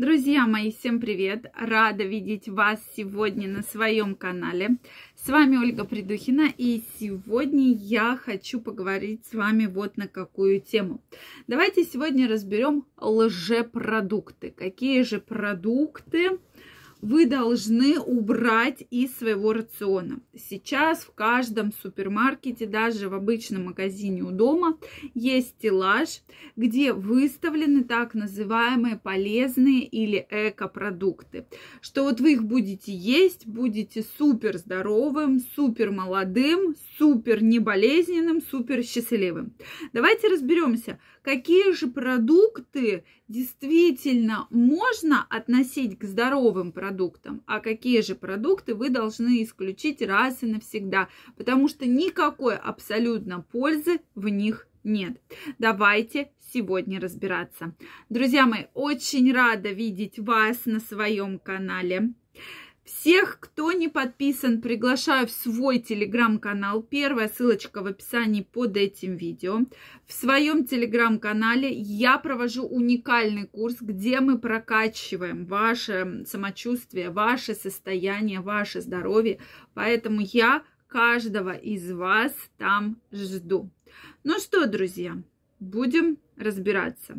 Друзья мои, всем привет! Рада видеть вас сегодня на своем канале. С вами Ольга Придухина, и сегодня я хочу поговорить с вами вот на какую тему. Давайте сегодня разберем лжепродукты. Какие же продукты вы должны убрать из своего рациона. Сейчас в каждом супермаркете, даже в обычном магазине у дома, есть стеллаж, где выставлены так называемые полезные или экопродукты, Что вот вы их будете есть, будете супер здоровым, супер молодым, супер неболезненным, супер счастливым. Давайте разберемся, какие же продукты действительно можно относить к здоровым продуктам, а какие же продукты вы должны исключить раз и навсегда, потому что никакой абсолютно пользы в них нет. Давайте сегодня разбираться. Друзья мои, очень рада видеть вас на своем канале. Всех, кто не подписан, приглашаю в свой телеграм-канал. Первая ссылочка в описании под этим видео. В своем телеграм-канале я провожу уникальный курс, где мы прокачиваем ваше самочувствие, ваше состояние, ваше здоровье. Поэтому я каждого из вас там жду. Ну что, друзья, будем разбираться.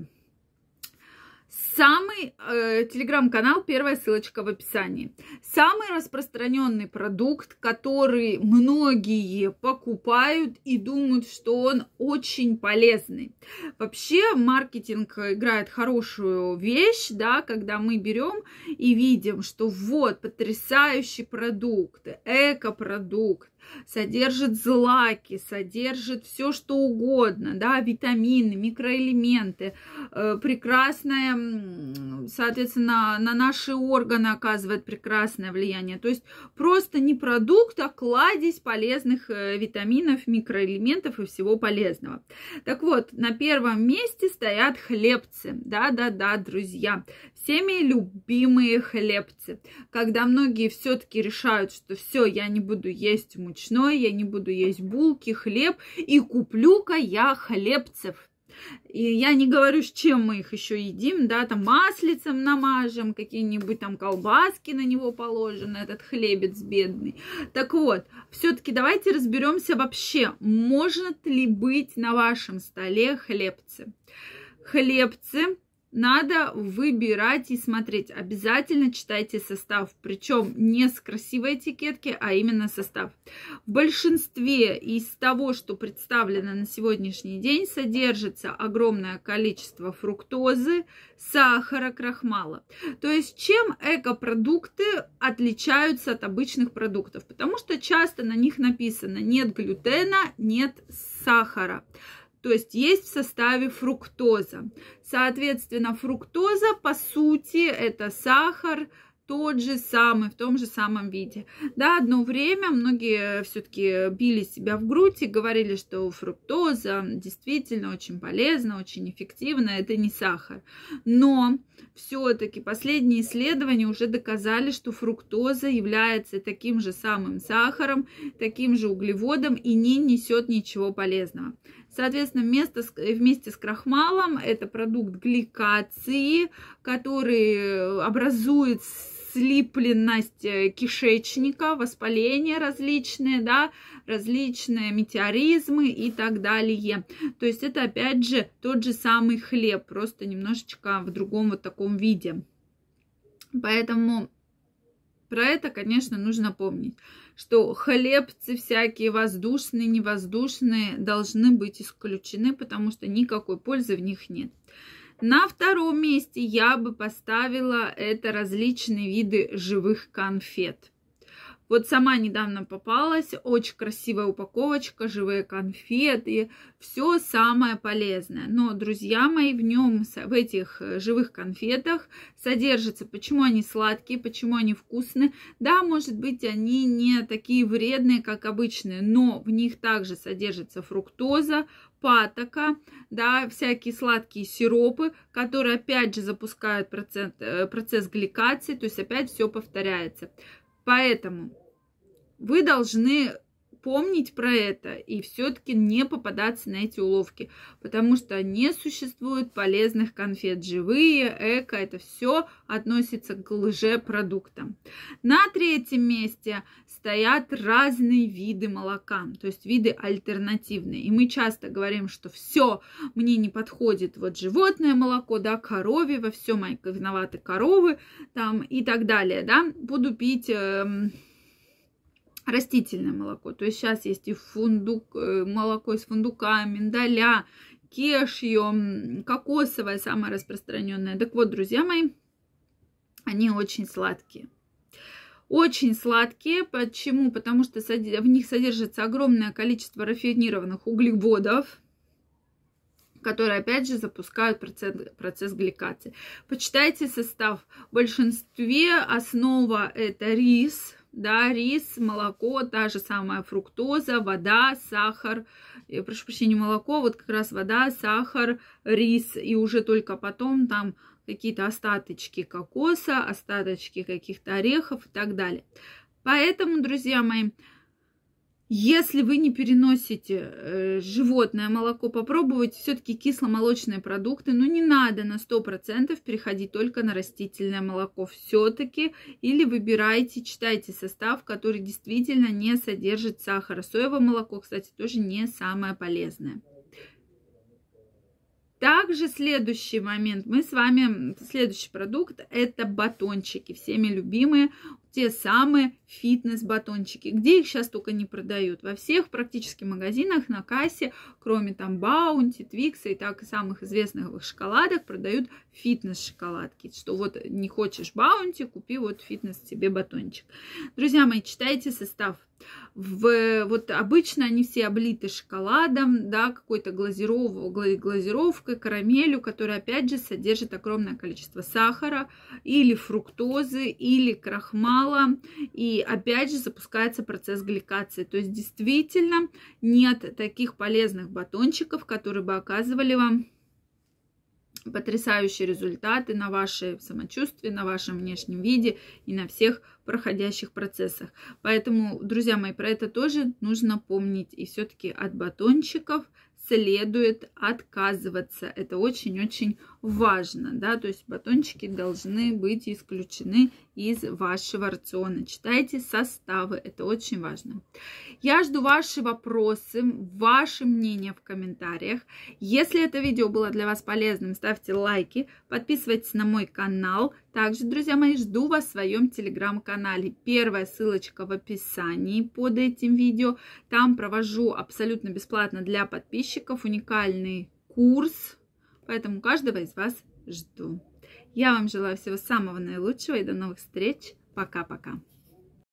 Самый э, телеграм-канал, первая ссылочка в описании. Самый распространенный продукт, который многие покупают и думают, что он очень полезный. Вообще маркетинг играет хорошую вещь, да, когда мы берем и видим, что вот потрясающий продукт, эко-продукт, содержит злаки, содержит все что угодно, да, витамины, микроэлементы, э, прекрасное, соответственно, на наши органы оказывает прекрасное влияние. То есть просто не продукт, а кладезь полезных э, витаминов, микроэлементов и всего полезного. Так вот, на первом месте стоят хлебцы, да-да-да, друзья всеми любимые хлебцы. Когда многие все-таки решают, что все, я не буду есть мучное, я не буду есть булки, хлеб, и куплю-ка я хлебцев. И я не говорю, с чем мы их еще едим, да, там маслицем намажем, какие-нибудь там колбаски на него положены, этот хлебец бедный. Так вот, все-таки давайте разберемся вообще, может ли быть на вашем столе хлебцы. Хлебцы надо выбирать и смотреть. Обязательно читайте состав, причем не с красивой этикетки, а именно состав. В большинстве из того, что представлено на сегодняшний день, содержится огромное количество фруктозы, сахара, крахмала. То есть чем экопродукты отличаются от обычных продуктов? Потому что часто на них написано нет глютена, нет сахара то есть есть в составе фруктоза. Соответственно, фруктоза, по сути, это сахар, тот же самый, в том же самом виде. Да, одно время многие все-таки били себя в грудь и говорили, что фруктоза действительно очень полезна, очень эффективна, это не сахар. Но все-таки последние исследования уже доказали, что фруктоза является таким же самым сахаром, таким же углеводом и не несет ничего полезного. Соответственно, вместо, э, вместе с крахмалом это продукт гликации, который э, образует слипленность э, кишечника, воспаления различные, да, различные метеоризмы и так далее. То есть это опять же тот же самый хлеб, просто немножечко в другом вот таком виде. Поэтому про это, конечно, нужно помнить, что хлебцы всякие воздушные, невоздушные должны быть исключены, потому что никакой пользы в них нет. На втором месте я бы поставила это различные виды живых конфет. Вот сама недавно попалась, очень красивая упаковочка, живые конфеты, все самое полезное. Но, друзья мои, в нем, в этих э, живых конфетах содержится, почему они сладкие, почему они вкусные. Да, может быть, они не такие вредные, как обычные, но в них также содержится фруктоза, патока, да, всякие сладкие сиропы, которые опять же запускают процент, э, процесс гликации, то есть опять все повторяется. Поэтому вы должны помнить про это и все-таки не попадаться на эти уловки, потому что не существует полезных конфет. Живые, эко, это все относится к лжепродуктам. На третьем месте стоят разные виды молока, то есть виды альтернативные. И мы часто говорим, что все мне не подходит, вот животное молоко, да, корове, во все мои а виноваты коровы там и так далее, да, буду пить... Э растительное молоко. То есть сейчас есть и фундук, э, молоко из фундука, миндаля, кешью, кокосовое самое распространенное. Так вот, друзья мои, они очень сладкие. Очень сладкие. Почему? Потому что в них содержится огромное количество рафинированных углеводов, которые, опять же, запускают процесс, процесс гликации. Почитайте состав. В большинстве основа это рис, да, рис, молоко, та же самая фруктоза, вода, сахар, прошу прощения, молоко, вот как раз вода, сахар, рис, и уже только потом там какие-то остаточки кокоса, остаточки каких-то орехов и так далее. Поэтому, друзья мои, если вы не переносите э, животное молоко, попробовать все-таки кисломолочные продукты, но ну, не надо на 100% переходить только на растительное молоко все-таки, или выбирайте, читайте состав, который действительно не содержит сахара. Соевое молоко, кстати, тоже не самое полезное. Также следующий момент, мы с вами, следующий продукт, это батончики, всеми любимые те самые фитнес-батончики, где их сейчас только не продают. Во всех практически магазинах на кассе, кроме там Баунти, Твикса и так и самых известных шоколадок, продают фитнес-шоколадки. Что вот не хочешь Баунти, купи вот фитнес себе батончик. Друзья мои, читайте состав в, вот обычно они все облиты шоколадом, да, какой-то глазиров, глазировкой, карамелью, которая опять же содержит огромное количество сахара или фруктозы, или крахмал мало, и опять же запускается процесс гликации. То есть действительно нет таких полезных батончиков, которые бы оказывали вам потрясающие результаты на ваше самочувствие, на вашем внешнем виде и на всех проходящих процессах. Поэтому, друзья мои, про это тоже нужно помнить. И все-таки от батончиков следует отказываться. Это очень-очень важно, да, то есть батончики должны быть исключены из вашего рациона. Читайте составы, это очень важно. Я жду ваши вопросы, ваше мнение в комментариях. Если это видео было для вас полезным, ставьте лайки, подписывайтесь на мой канал, также, друзья мои, жду вас в своем телеграм-канале. Первая ссылочка в описании под этим видео. Там провожу абсолютно бесплатно для подписчиков уникальный курс. Поэтому каждого из вас жду. Я вам желаю всего самого наилучшего и до новых встреч. Пока-пока.